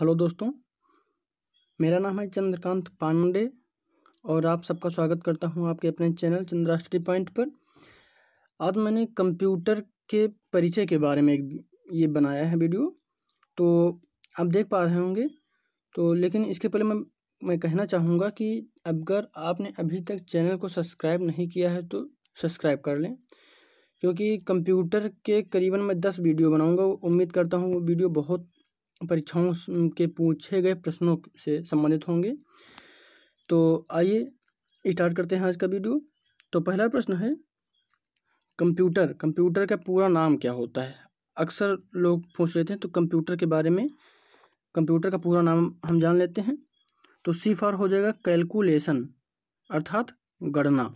hello दोस्तों मेरा नाम है चंद्रकांत पांडे और आप सबका स्वागत करता हूं आपके अपने चैनल चंद्राष्टी पॉइंट पर आज मैंने कंप्यूटर के परिचय के बारे में एक ये बनाया है वीडियो तो आप देख पा रहे होंगे तो लेकिन इसके पहले मैं मैं कहना चाहूँगा कि अगर आपने अभी तक चैनल को सब्सक्राइब नहीं किया है तो सब्सक्राइब कर लें क्योंकि कंप्यूटर के करीबन मैं दस वीडियो बनाऊंगा उम्मीद करता हूँ वो वीडियो बहुत परीक्षाओं के पूछे गए प्रश्नों से संबंधित होंगे तो आइए स्टार्ट करते हैं आज का वीडियो तो पहला प्रश्न है कंप्यूटर कंप्यूटर का पूरा नाम क्या होता है अक्सर लोग पूछ लेते हैं तो कंप्यूटर के बारे में कंप्यूटर का पूरा नाम हम जान लेते हैं तो सी फॉर हो जाएगा कैलकुलेशन अर्थात गणना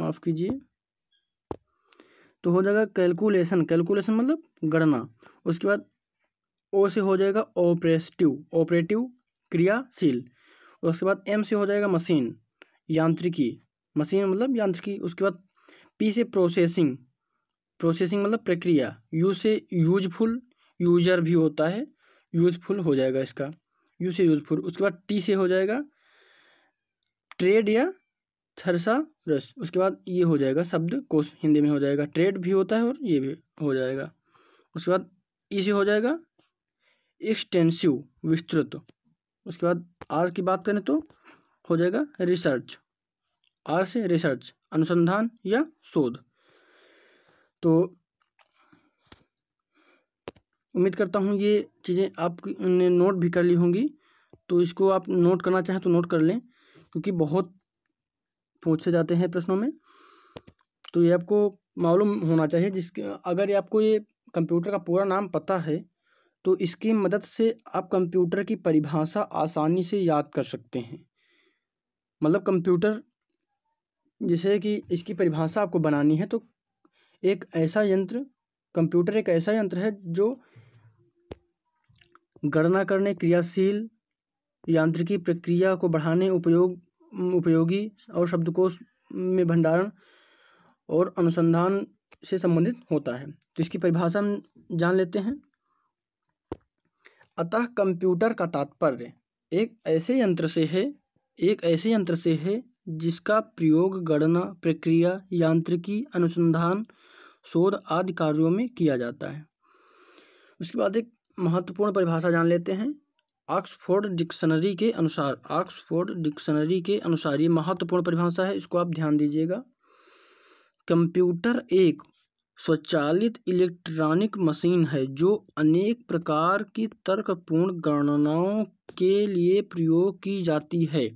माफ़ कीजिए तो हो जाएगा कैलकुलेशन कैलकुलेशन मतलब गणना उसके बाद ओ से हो जाएगा ऑपरेटिव ऑपरेटिव क्रियाशील उसके बाद एम से हो जाएगा मशीन यांत्रिकी मशीन मतलब यांत्रिकी उसके बाद पी से प्रोसेसिंग प्रोसेसिंग मतलब प्रक्रिया यू से यूजफुल यूजर भी होता है यूजफुल हो जाएगा इसका यू से यूजफुल उसके बाद टी से हो जाएगा ट्रेड या थरसा रस उसके बाद ये हो जाएगा शब्द कोश हिंदी में हो जाएगा ट्रेड भी होता है और ये भी हो जाएगा उसके बाद इसे हो जाएगा एक्सटेंसिव विस्तृत उसके बाद आर की बात करें तो हो जाएगा रिसर्च आर से रिसर्च अनुसंधान या शोध तो उम्मीद करता हूँ ये चीज़ें आपने नोट भी कर ली होंगी तो इसको आप नोट करना चाहें तो नोट कर लें क्योंकि बहुत पूछे जाते हैं प्रश्नों में तो ये आपको मालूम होना चाहिए जिसके अगर ये आपको ये कंप्यूटर का पूरा नाम पता है तो इसकी मदद से आप कंप्यूटर की परिभाषा आसानी से याद कर सकते हैं मतलब कंप्यूटर जैसे कि इसकी परिभाषा आपको बनानी है तो एक ऐसा यंत्र कंप्यूटर एक ऐसा यंत्र है जो गणना करने क्रियाशील यांत्रिकी प्रक्रिया को बढ़ाने उपयोग उपयोगी और शब्दकोश में भंडारण और अनुसंधान से संबंधित होता है तो इसकी परिभाषा हम जान लेते हैं अतः कंप्यूटर का तात्पर्य एक ऐसे यंत्र से है एक ऐसे यंत्र से है जिसका प्रयोग गणना प्रक्रिया यांत्रिकी अनुसंधान शोध आदि कार्यों में किया जाता है उसके बाद एक महत्वपूर्ण परिभाषा जान लेते हैं ऑक्सफोर्ड डिक्शनरी के अनुसार ऑक्सफोर्ड डिक्शनरी के अनुसार ये महत्वपूर्ण परिभाषा है इसको आप ध्यान दीजिएगा कंप्यूटर एक स्वचालित इलेक्ट्रॉनिक मशीन है जो अनेक प्रकार की तर्कपूर्ण गणनाओं के लिए प्रयोग की जाती है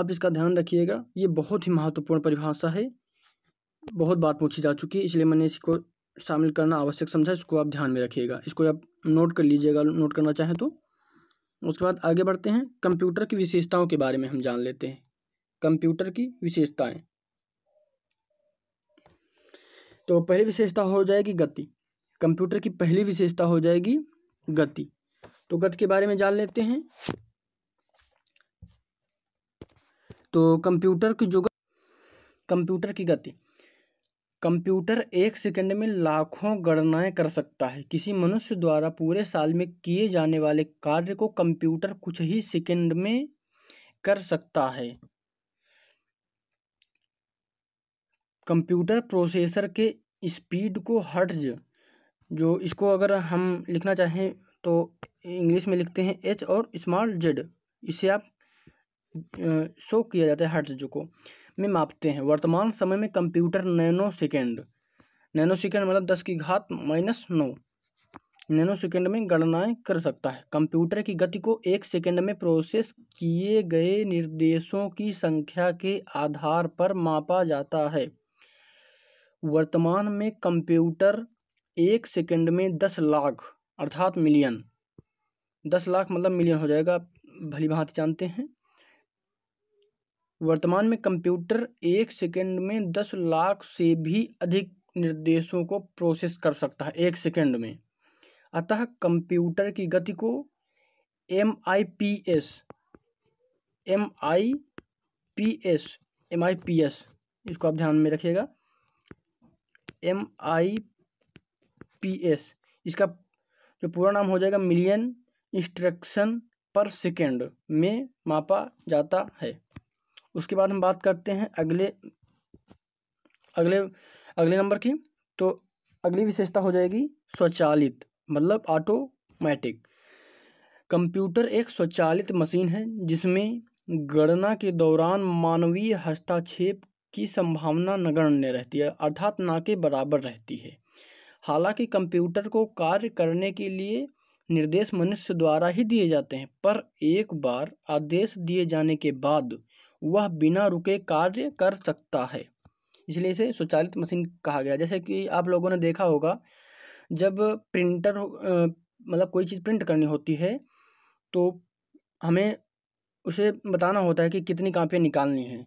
आप इसका ध्यान रखिएगा ये बहुत ही महत्वपूर्ण परिभाषा है बहुत बात पूछी जा चुकी है इसलिए मैंने इसको शामिल करना आवश्यक समझा इसको आप ध्यान में रखिएगा इसको आप नोट कर लीजिएगा नोट करना चाहें तो उसके बाद आगे बढ़ते हैं कंप्यूटर की विशेषताओं के बारे में हम जान लेते हैं कंप्यूटर की विशेषताएं तो पहली विशेषता हो जाएगी गति कंप्यूटर की पहली विशेषता हो जाएगी गति तो गति के बारे में जान लेते हैं तो कंप्यूटर की जो कंप्यूटर की गति कंप्यूटर एक सेकंड में लाखों गणनाएं कर सकता है किसी मनुष्य द्वारा पूरे साल में किए जाने वाले कार्य को कंप्यूटर कुछ ही सेकंड में कर सकता है कंप्यूटर प्रोसेसर के स्पीड को हर्ट्ज जो इसको अगर हम लिखना चाहें तो इंग्लिश में लिखते हैं एच और स्मार्ट जेड इसे आप शो किया जाता है हर्ट्ज को में मापते हैं वर्तमान समय में computer nanosecond nanosecond मतलब दस की घात माइनस नौ नैनो सेकेंड में गणनाएं कर सकता है कंप्यूटर की गति को एक सेकेंड में प्रोसेस किए गए निर्देशों की संख्या के आधार पर मापा जाता है वर्तमान में कंप्यूटर एक सेकेंड में दस लाख अर्थात मिलियन दस लाख मतलब मिलियन हो जाएगा भली भांति जानते हैं वर्तमान में कंप्यूटर एक सेकंड में दस लाख से भी अधिक निर्देशों को प्रोसेस कर सकता है एक सेकंड में अतः कंप्यूटर की गति को M I P S M I P S M I P S इसको आप ध्यान में रखिएगा एम आई पी एस इसका जो पूरा नाम हो जाएगा मिलियन इंस्ट्रक्शन पर सेकेंड में मापा जाता है उसके बाद हम बात करते हैं अगले अगले अगले नंबर की तो अगली विशेषता हो जाएगी स्वचालित मतलब ऑटोमेटिक कंप्यूटर एक स्वचालित मशीन है जिसमें गणना के दौरान मानवीय हस्तक्षेप की संभावना नगण्य रहती है अर्थात ना के बराबर रहती है हालांकि कंप्यूटर को कार्य करने के लिए निर्देश मनुष्य द्वारा ही दिए जाते हैं पर एक बार आदेश दिए जाने के बाद वह बिना रुके कार्य कर सकता है इसलिए इसे स्वचालित मशीन कहा गया जैसे कि आप लोगों ने देखा होगा जब प्रिंटर मतलब कोई चीज़ प्रिंट करनी होती है तो हमें उसे बताना होता है कि कितनी कापियाँ निकालनी हैं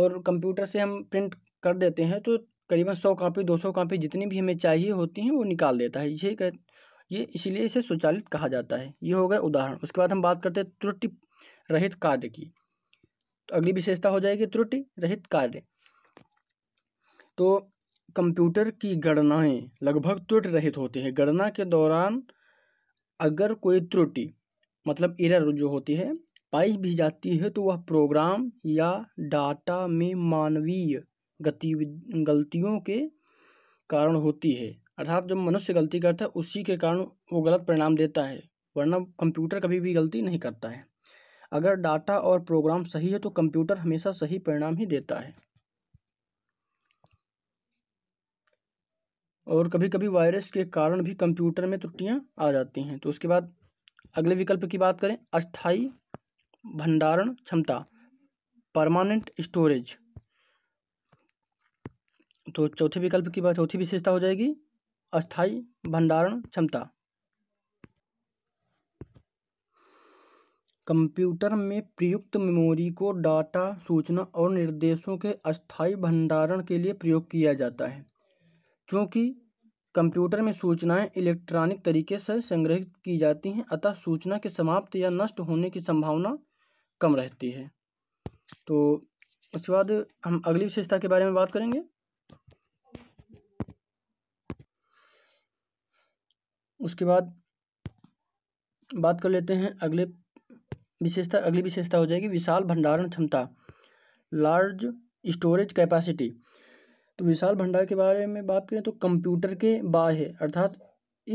और कंप्यूटर से हम प्रिंट कर देते हैं तो करीबन सौ कापी दो सौ कापी जितनी भी हमें चाहिए होती हैं वो निकाल देता है इसे कह ये इसीलिए इसे स्वचालित कहा जाता है ये हो गया उदाहरण उसके बाद हम बात करते हैं त्रुटि रहित कार्य की तो अगली विशेषता हो जाएगी त्रुटि रहित कार्य तो कंप्यूटर की गणनाएं लगभग त्रुटि रहित होती है गणना के दौरान अगर कोई त्रुटि मतलब इरर जो होती है पाई भी जाती है तो वह प्रोग्राम या डाटा में मानवीय गतिविधि गलतियों के कारण होती है अर्थात जब मनुष्य गलती करता है उसी के कारण वो गलत परिणाम देता है वरना कंप्यूटर कभी भी गलती नहीं करता है अगर डाटा और प्रोग्राम सही है तो कंप्यूटर हमेशा सही परिणाम ही देता है और कभी कभी वायरस के कारण भी कंप्यूटर में त्रुटियां आ जाती हैं तो उसके बाद अगले विकल्प की बात करें अस्थाई भंडारण क्षमता परमानेंट स्टोरेज तो चौथे विकल्प की बात चौथी विशेषता हो जाएगी अस्थाई भंडारण क्षमता कंप्यूटर में प्रयुक्त मेमोरी को डाटा सूचना और निर्देशों के अस्थायी भंडारण के लिए प्रयोग किया जाता है चूँकि कंप्यूटर में सूचनाएं इलेक्ट्रॉनिक तरीके से संग्रहित की जाती हैं अतः सूचना के समाप्त या नष्ट होने की संभावना कम रहती है तो उसके बाद हम अगली विशेषता के बारे में बात करेंगे उसके बाद बात कर लेते हैं अगले विशेषता अगली विशेषता हो जाएगी विशाल भंडारण क्षमता लार्ज स्टोरेज कैपेसिटी तो विशाल भंडार के बारे में बात करें तो कंप्यूटर के बाह्य अर्थात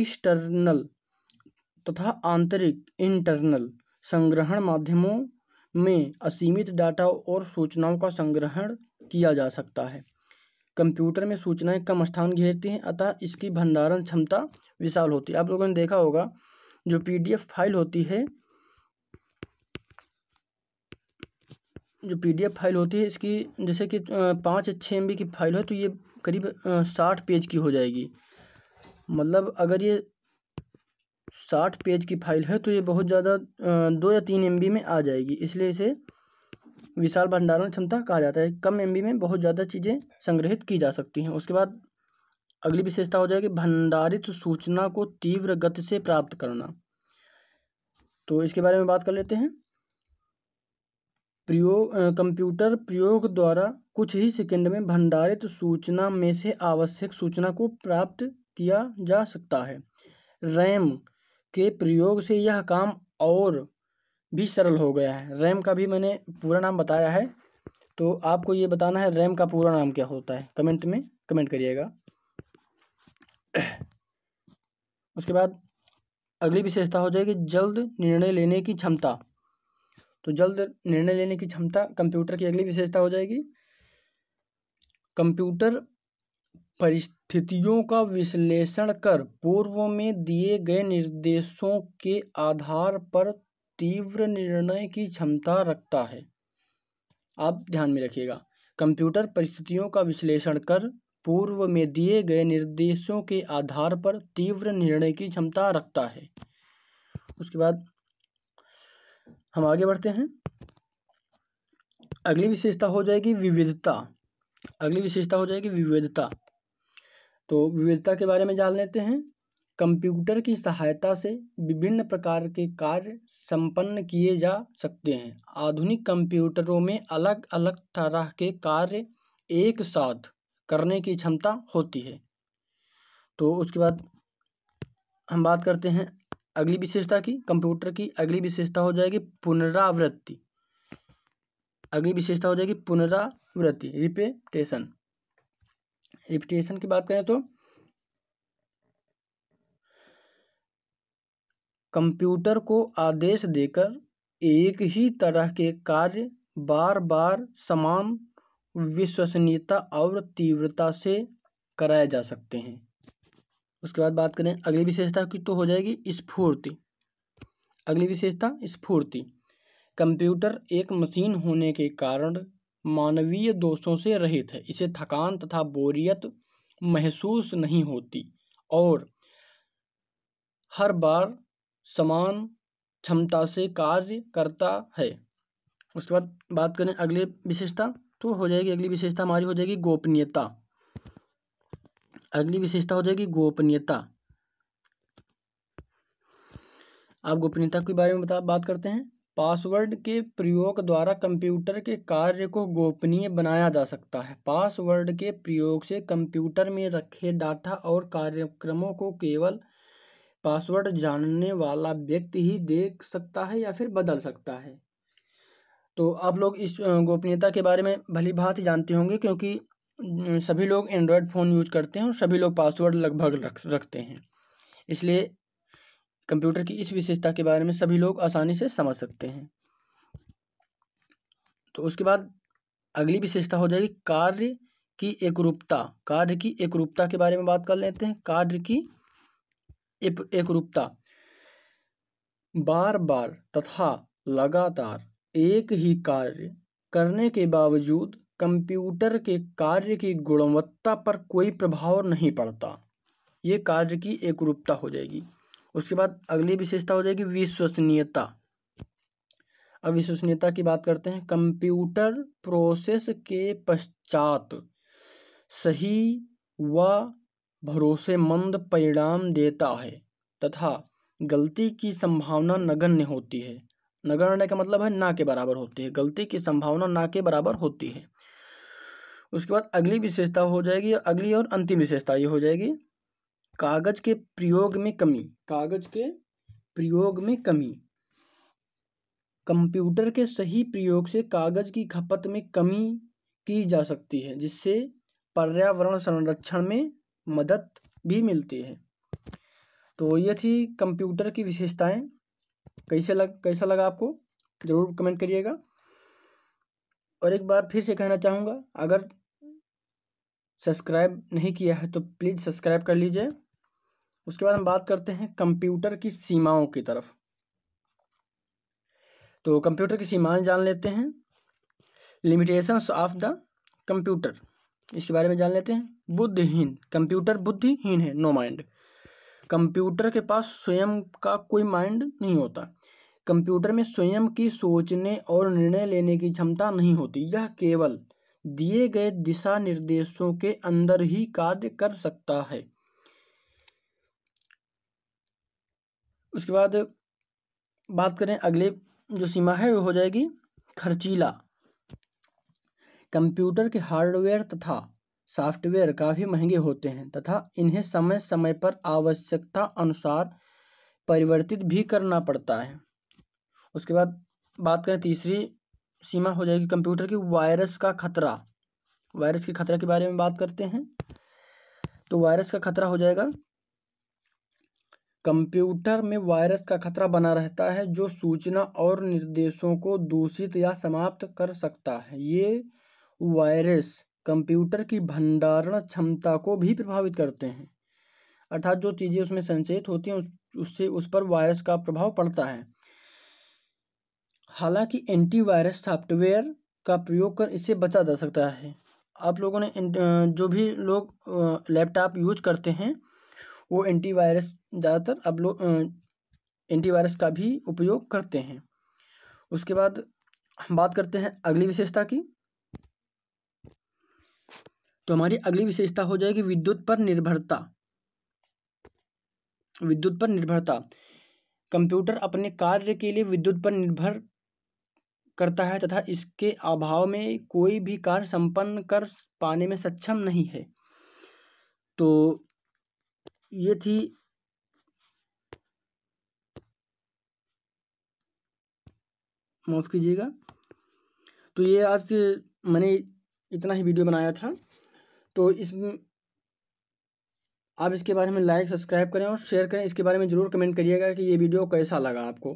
एक्सटर्नल तथा तो आंतरिक इंटरनल संग्रहण माध्यमों में असीमित डाटा और सूचनाओं का संग्रहण किया जा सकता है कंप्यूटर में सूचनाएं कम स्थान घेरती हैं अतः इसकी भंडारण क्षमता विशाल होती है आप लोगों ने देखा होगा जो पीडीएफ फाइल होती है जो पी डी एफ फाइल होती है इसकी जैसे कि पाँच या छः एम बी की फाइल हो तो ये करीब साठ पेज की हो जाएगी मतलब अगर ये साठ पेज की फाइल है तो ये बहुत ज़्यादा दो या तीन एम बी में आ जाएगी इसलिए इसे विशाल भंडारण क्षमता कहा जाता है कम एम बी में बहुत ज़्यादा चीज़ें संग्रहित की जा सकती हैं उसके बाद अगली विशेषता हो जाएगी भंडारित सूचना को तीव्र गति से प्राप्त करना तो इसके बारे में बात कर लेते हैं प्रयोग कंप्यूटर प्रयोग द्वारा कुछ ही सेकंड में भंडारित सूचना में से आवश्यक सूचना को प्राप्त किया जा सकता है रैम के प्रयोग से यह काम और भी सरल हो गया है रैम का भी मैंने पूरा नाम बताया है तो आपको ये बताना है रैम का पूरा नाम क्या होता है कमेंट में कमेंट करिएगा उसके बाद अगली विशेषता हो जाएगी जल्द निर्णय लेने की क्षमता तो जल्द निर्णय लेने की क्षमता कंप्यूटर की अगली विशेषता हो जाएगी कंप्यूटर परिस्थितियों का विश्लेषण कर पूर्व में दिए गए निर्देशों के आधार पर तीव्र निर्णय की क्षमता रखता है आप ध्यान में रखिएगा कंप्यूटर परिस्थितियों का विश्लेषण कर पूर्व में दिए गए निर्देशों के आधार पर तीव्र निर्णय की क्षमता रखता है उसके बाद हम आगे बढ़ते हैं अगली विशेषता हो जाएगी विविधता अगली विशेषता हो जाएगी विविधता तो विविधता के बारे में जान लेते हैं कंप्यूटर की सहायता से विभिन्न प्रकार के कार्य संपन्न किए जा सकते हैं आधुनिक कंप्यूटरों में अलग अलग तरह के कार्य एक साथ करने की क्षमता होती है तो उसके बाद हम बात करते हैं अगली विशेषता की कंप्यूटर की अगली विशेषता हो जाएगी पुनरावृत्ति अगली विशेषता हो जाएगी पुनरावृत्ति रिपेटेशन रिपीटेशन की बात करें तो कंप्यूटर को आदेश देकर एक ही तरह के कार्य बार बार समान विश्वसनीयता और तीव्रता से कराए जा सकते हैं उसके बाद बात करें अगली विशेषता की तो हो जाएगी स्फूर्ति अगली विशेषता स्फूर्ति कंप्यूटर एक मशीन होने के कारण मानवीय दोषों से रहित है इसे थकान तथा बोरियत महसूस नहीं होती और हर बार समान क्षमता से कार्य करता है उसके बाद बात करें अगली विशेषता तो हो जाएगी अगली विशेषता हमारी हो जाएगी गोपनीयता अगली विशेषता हो जाएगी गोपनीयता आप गोपनीयता के बारे में बता बात करते हैं पासवर्ड के प्रयोग द्वारा कंप्यूटर के कार्य को गोपनीय बनाया जा सकता है पासवर्ड के प्रयोग से कंप्यूटर में रखे डाटा और कार्यक्रमों को केवल पासवर्ड जानने वाला व्यक्ति ही देख सकता है या फिर बदल सकता है तो आप लोग इस गोपनीयता के बारे में भली भांति जानते होंगे क्योंकि सभी लोग एंड्रॉयड फ़ोन यूज करते हैं और सभी लोग पासवर्ड लगभग रख रखते हैं इसलिए कंप्यूटर की इस विशेषता के बारे में सभी लोग आसानी से समझ सकते हैं तो उसके बाद अगली विशेषता हो जाएगी कार्य की एकरूपता कार्य की एकरूपता के बारे में बात कर लेते हैं कार्य की एकरूपता बार बार तथा लगातार एक ही कार्य करने के बावजूद कंप्यूटर के कार्य की गुणवत्ता पर कोई प्रभाव नहीं पड़ता ये कार्य की एक रूपता हो जाएगी उसके बाद अगली विशेषता हो जाएगी विश्वसनीयता अब विश्वसनीयता की बात करते हैं कंप्यूटर प्रोसेस के पश्चात सही व भरोसेमंद परिणाम देता है तथा गलती की संभावना नगण्य होती है नगण्य का मतलब है ना के बराबर होती है गलती की संभावना ना के बराबर होती है उसके बाद अगली विशेषता हो जाएगी अगली और अंतिम विशेषता ये हो जाएगी कागज के प्रयोग में कमी कागज के प्रयोग में कमी कंप्यूटर के सही प्रयोग से कागज की खपत में कमी की जा सकती है जिससे पर्यावरण संरक्षण में मदद भी मिलती है तो ये थी कंप्यूटर की विशेषताएं कैसे लग कैसा लगा आपको ज़रूर कमेंट करिएगा और एक बार फिर से कहना चाहूँगा अगर सब्सक्राइब नहीं किया है तो प्लीज़ सब्सक्राइब कर लीजिए उसके बाद हम बात करते हैं कंप्यूटर की सीमाओं की तरफ तो कंप्यूटर की सीमाएं जान लेते हैं लिमिटेशंस ऑफ द कंप्यूटर इसके बारे में जान लेते हैं बुद्धिहीन कंप्यूटर बुद्धिहीन है नो माइंड कंप्यूटर के पास स्वयं का कोई माइंड नहीं होता कंप्यूटर में स्वयं की सोचने और निर्णय लेने की क्षमता नहीं होती यह केवल दिए गए दिशा निर्देशों के अंदर ही कार्य कर सकता है उसके बाद बात करें अगले जो सीमा है वो हो जाएगी खर्चीला कंप्यूटर के हार्डवेयर तथा सॉफ्टवेयर काफ़ी महंगे होते हैं तथा इन्हें समय समय पर आवश्यकता अनुसार परिवर्तित भी करना पड़ता है उसके बाद बात करें तीसरी सीमा हो जाएगी कंप्यूटर की वायरस का खतरा वायरस के खतरा के बारे में बात करते हैं तो वायरस का खतरा हो जाएगा कंप्यूटर में वायरस का खतरा बना रहता है जो सूचना और निर्देशों को दूषित या समाप्त कर सकता है ये वायरस कंप्यूटर की भंडारण क्षमता को भी प्रभावित करते हैं अर्थात जो चीज़ें उसमें संचयित होती हैं उससे उस पर वायरस का प्रभाव पड़ता है हालांकि एंटीवायरस सॉफ्टवेयर का प्रयोग कर इससे बचा जा सकता है आप लोगों ने जो भी लोग लैपटॉप यूज करते हैं वो एंटीवायरस ज़्यादातर अब लोग एंटीवायरस का भी उपयोग करते हैं उसके बाद हम बात करते हैं अगली विशेषता की तो हमारी अगली विशेषता हो जाएगी विद्युत पर निर्भरता विद्युत पर निर्भरता कंप्यूटर अपने कार्य के लिए विद्युत पर निर्भर करता है तथा इसके अभाव में कोई भी कार्य संपन्न कर पाने में सक्षम नहीं है तो ये थी माफ़ कीजिएगा तो ये आज मैंने इतना ही वीडियो बनाया था तो इस आप इसके बारे में लाइक सब्सक्राइब करें और शेयर करें इसके बारे में ज़रूर कमेंट करिएगा कि ये वीडियो कैसा लगा आपको